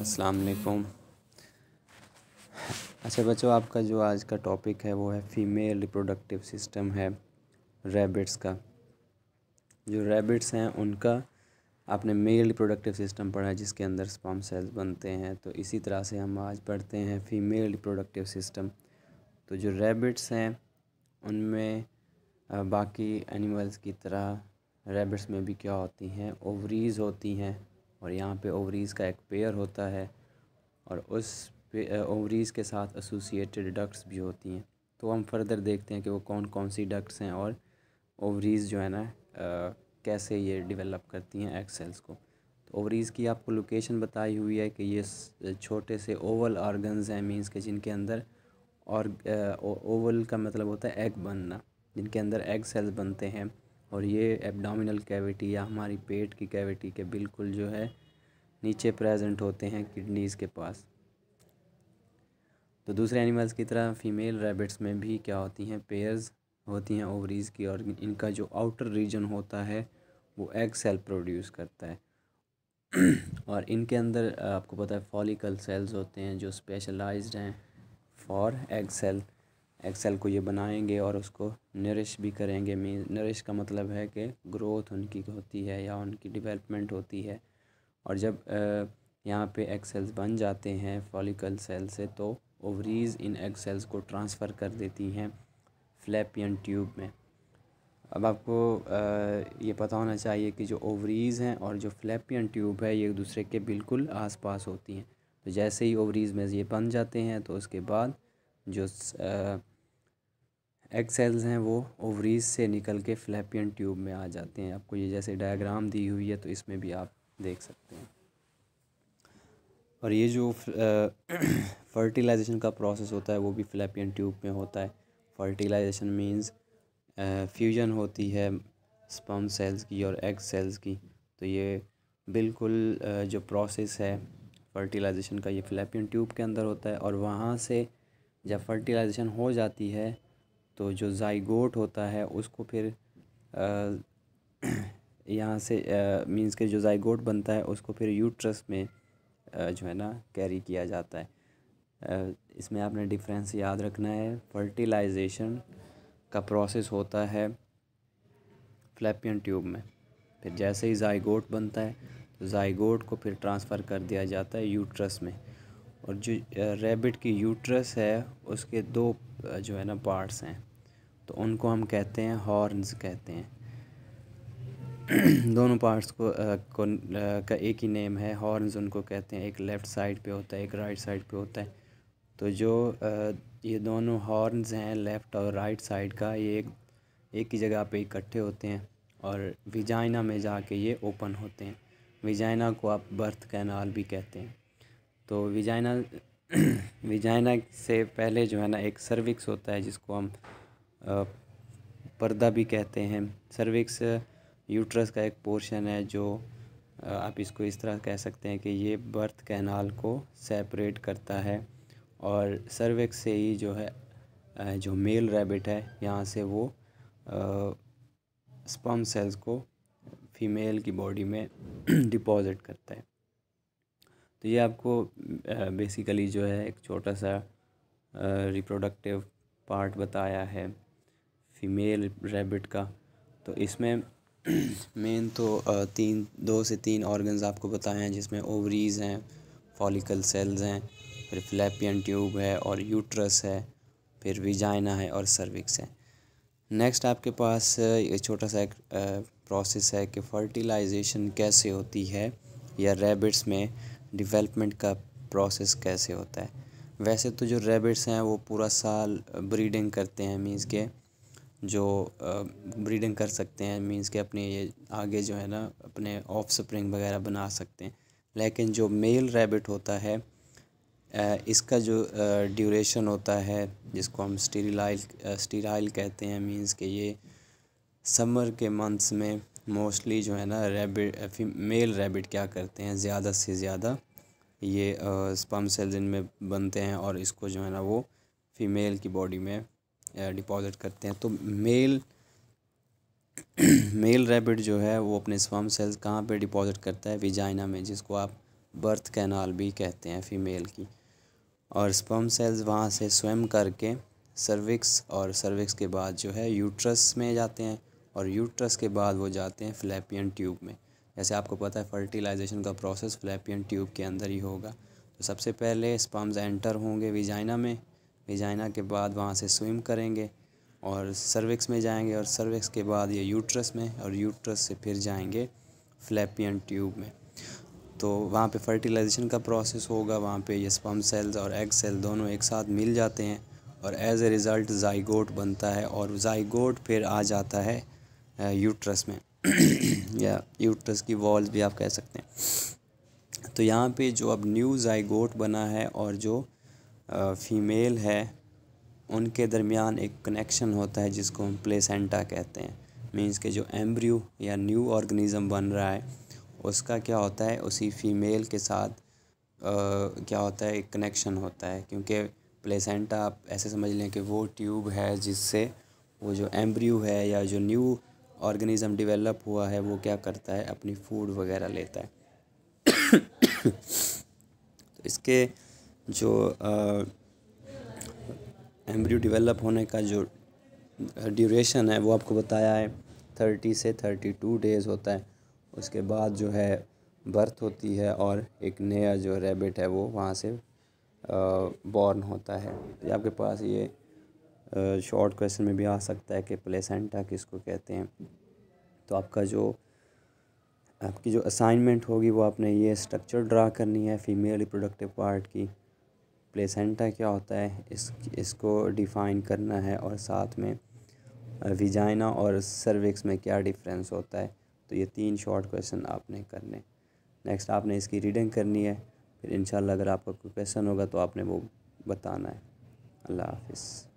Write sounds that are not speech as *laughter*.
अस्सलाम वालेकुम अच्छा बच्चों आपका जो आज का टॉपिक है वो है फीमेल रिप्रोडक्टिव सिस्टम है रैबिट्स का जो रैबिट्स हैं उनका आपने मेल रिप्रोडक्टिव सिस्टम पढ़ा है जिसके अंदर स्पॉम सेल्स बनते हैं तो इसी तरह से हम आज पढ़ते हैं फीमेल रिप्रोडक्टिव सिस्टम तो जो रैबिट्स हैं उनमें बाकी एनिमल्स की तरह रैबिट्स में भी क्या होती हैं ओवरीज़ होती हैं और यहाँ पे ओवरीज़ का एक पेयर होता है और उस ओवरीज़ के साथ एसोसिएटेड डक्ट्स भी होती हैं तो हम फर्दर देखते हैं कि वो कौन कौन सी डक्ट्स हैं और ओवरीज़ जो है ना कैसे ये डेवलप करती हैं एग सेल्स को तो ओवरीज़ की आपको लोकेशन बताई हुई है कि ये छोटे से ओवल ऑर्गन्स हैं मीन्स के जिनके अंदर और ओवल का मतलब होता है एग बनना जिनके अंदर एग सेल्स बनते हैं और ये एब्डोमिनल कैविटी या हमारी पेट की कैविटी के बिल्कुल जो है नीचे प्रेजेंट होते हैं किडनीज़ के पास तो दूसरे एनिमल्स की तरह फीमेल रैबिट्स में भी क्या होती हैं पेयर्स होती हैं ओवरीज़ की और इनका जो आउटर रीजन होता है वो एग सेल प्रोड्यूस करता है *clears throat* और इनके अंदर आपको पता है फॉलिकल सेल्स होते हैं जो स्पेशलाइज्ड हैं फॉर एग सेल एक्सेल को ये बनाएंगे और उसको नरिश भी करेंगे मीन नरिश का मतलब है कि ग्रोथ उनकी होती है या उनकी डेवलपमेंट होती है और जब यहाँ पे एक्सेल्स बन जाते हैं फॉलिकल सेल से तो ओवरीज़ इन एक्सेल्स को ट्रांसफ़र कर देती हैं फ्लैपियन ट्यूब में अब आपको ये पता होना चाहिए कि जो ओवरीज़ हैं और जो फ्लैपियन ट्यूब है ये एक दूसरे के बिल्कुल आसपास होती हैं तो जैसे ही ओवरीज़ में ये बन जाते हैं तो उसके बाद जो एग सेल्स हैं वो ओवरीज से निकल के फ्लैपियन ट्यूब में आ जाते हैं आपको ये जैसे डायग्राम दी हुई है तो इसमें भी आप देख सकते हैं और ये जो फर्टिलाइजेशन *clears throat* का प्रोसेस होता है वो भी फ्लैपियन ट्यूब में होता है फर्टिलाइजेशन मींस फ्यूजन होती है स्पम सेल्स की और एग सेल्स की तो ये बिल्कुल uh, जो प्रोसेस है फर्टिलाइजेशन का ये फ्लैपियन ट्यूब के अंदर होता है और वहाँ से जब फर्टिलाइजेशन हो जाती है तो जो जाइगोट होता है उसको फिर यहाँ से मींस के जो जाइगोट बनता है उसको फिर यूट्रस में जो है ना कैरी किया जाता है इसमें आपने डिफरेंस याद रखना है फर्टिलाइजेशन का प्रोसेस होता है फ्लैपियन ट्यूब में फिर जैसे ही जाइगोट बनता है तो जाइगोट को फिर ट्रांसफ़र कर दिया जाता है यूट्रस में और जो रैबिट की यूट्रस है उसके दो जो है ना पार्ट्स हैं तो उनको हम कहते हैं हॉर्न्स कहते हैं *clears throat* दोनों पार्ट्स को, आ, को आ, का एक ही नेम है हॉर्न्स उनको कहते हैं एक लेफ़्ट साइड पे होता है एक राइट साइड पे होता है तो जो आ, ये दोनों हॉर्न्स हैं लेफ़्ट और राइट साइड का ये एक एक ही जगह पे इकट्ठे होते हैं और विजाइना में जाके ये ओपन होते हैं विजाइना को आप बर्थ कैनाल भी कहते हैं तो विजाइना *clears throat* विजाइना से पहले जो है ना एक सर्विक्स होता है जिसको हम पर्दा भी कहते हैं सर्विक्स यूट्रस का एक पोर्शन है जो आप इसको इस तरह कह सकते हैं कि ये बर्थ कैनाल को सेपरेट करता है और सर्विक्स से ही जो है जो मेल रैबिट है यहाँ से वो स्पम सेल्स को फीमेल की बॉडी में *clears throat* डिपॉजिट करता है तो ये आपको बेसिकली जो है एक छोटा सा रिप्रोडक्टिव पार्ट बताया है फीमेल रैबिट का तो इसमें मेन *clears throat* तो तीन दो से तीन ऑर्गन्स आपको बताए हैं जिसमें ओवरीज़ हैं फॉलिकल सेल्स हैं फिर फ्लैपियन ट्यूब है और यूट्रस है फिर विजाइना है और सर्विक्स है नेक्स्ट आपके पास ये छोटा सा एक प्रोसेस है कि फर्टिलाइजेशन कैसे होती है या रेबिट्स में डिवेलपमेंट का प्रोसेस कैसे होता है वैसे तो जो रेबिट्स हैं वो पूरा साल ब्रीडिंग करते हैं मींस के जो ब्रीडिंग कर सकते हैं मींस के अपने ये आगे जो है ना अपने ऑफ स्प्रिंग वगैरह बना सकते हैं लेकिन जो मेल रैबिट होता है इसका जो ड्यूरेशन होता है जिसको हम स्टीराइल स्टीराइल कहते हैं मींस के ये समर के मंथ्स में मोस्टली जो है ना रैबिट मेल रैबिट क्या करते हैं ज़्यादा से ज़्यादा ये स्पम सेल्स इनमें बनते हैं और इसको जो है ना वो फीमेल की बॉडी में डिपॉजिट करते हैं तो मेल मेल रैबिट जो है वो अपने स्पम सेल्स कहाँ पे डिपॉजिट करता है विजाइना में जिसको आप बर्थ कैनाल भी कहते हैं फीमेल की और स्पम सेल्स वहाँ से स्वयं करके सर्विक्स और सर्विक्स के बाद जो है यूट्रस में जाते हैं और यूट्रस के बाद वो जाते हैं फ्लैपियन ट्यूब में जैसे आपको पता है फर्टिलाइजेशन का प्रोसेस फ्लैपियन ट्यूब के अंदर ही होगा तो सबसे पहले स्पम्स एंटर होंगे विजाइना में विजाइना के बाद वहाँ से स्विम करेंगे और सर्विक्स में जाएंगे और सर्विक्स के बाद ये यूट्रस में और यूट्रस से फिर जाएंगे फ्लैपियन ट्यूब में तो वहाँ पे फर्टिलाइजेशन का प्रोसेस होगा वहाँ पे ये स्पम सेल्स और एग सेल दोनों एक साथ मिल जाते हैं और एज ए रिज़ल्ट जाइगोट बनता है और जाइगोट फिर आ जाता है यूट्रस में *clears throat* या यूट्रस की वॉल्स भी आप कह सकते हैं तो यहाँ पे जो अब न्यू जाइगोट बना है और जो फीमेल है उनके दरमियान एक कनेक्शन होता है जिसको हम प्लेसेंटा कहते हैं मीन्स के जो एम्ब्रियो या न्यू ऑर्गेनिज्म बन रहा है उसका क्या होता है उसी फीमेल के साथ आ, क्या होता है एक कनेक्शन होता है क्योंकि प्लेसेंटा आप ऐसे समझ लें कि वो ट्यूब है जिससे वो जो एम्ब्रियो है या जो न्यू ऑर्गेनिज़म डेवलप हुआ है वो क्या करता है अपनी फूड वगैरह लेता है तो *coughs* इसके जो एम्ब्रियो डेवलप होने का जो ड्यूरेशन है वो आपको बताया है थर्टी से थर्टी टू डेज़ होता है उसके बाद जो है बर्थ होती है और एक नया जो रेबिट है वो वहाँ से बॉर्न होता है तो आपके पास ये शॉर्ट क्वेश्चन में भी आ सकता है कि प्लेसेंटा किसको कहते हैं तो आपका जो आपकी जो असाइनमेंट होगी वो आपने ये स्ट्रक्चर ड्रा करनी है फीमेल रिप्रोडक्टिव पार्ट की प्लेसेंटा क्या होता है इस इसको डिफ़ाइन करना है और साथ में विजाइना और सर्विक्स में क्या डिफरेंस होता है तो ये तीन शॉर्ट क्वेश्चन आपने करने नेक्स्ट आपने इसकी रीडिंग करनी है फिर इंशाल्लाह अगर आपका कोई क्वेश्चन होगा तो आपने वो बताना है अल्लाह हाफिज़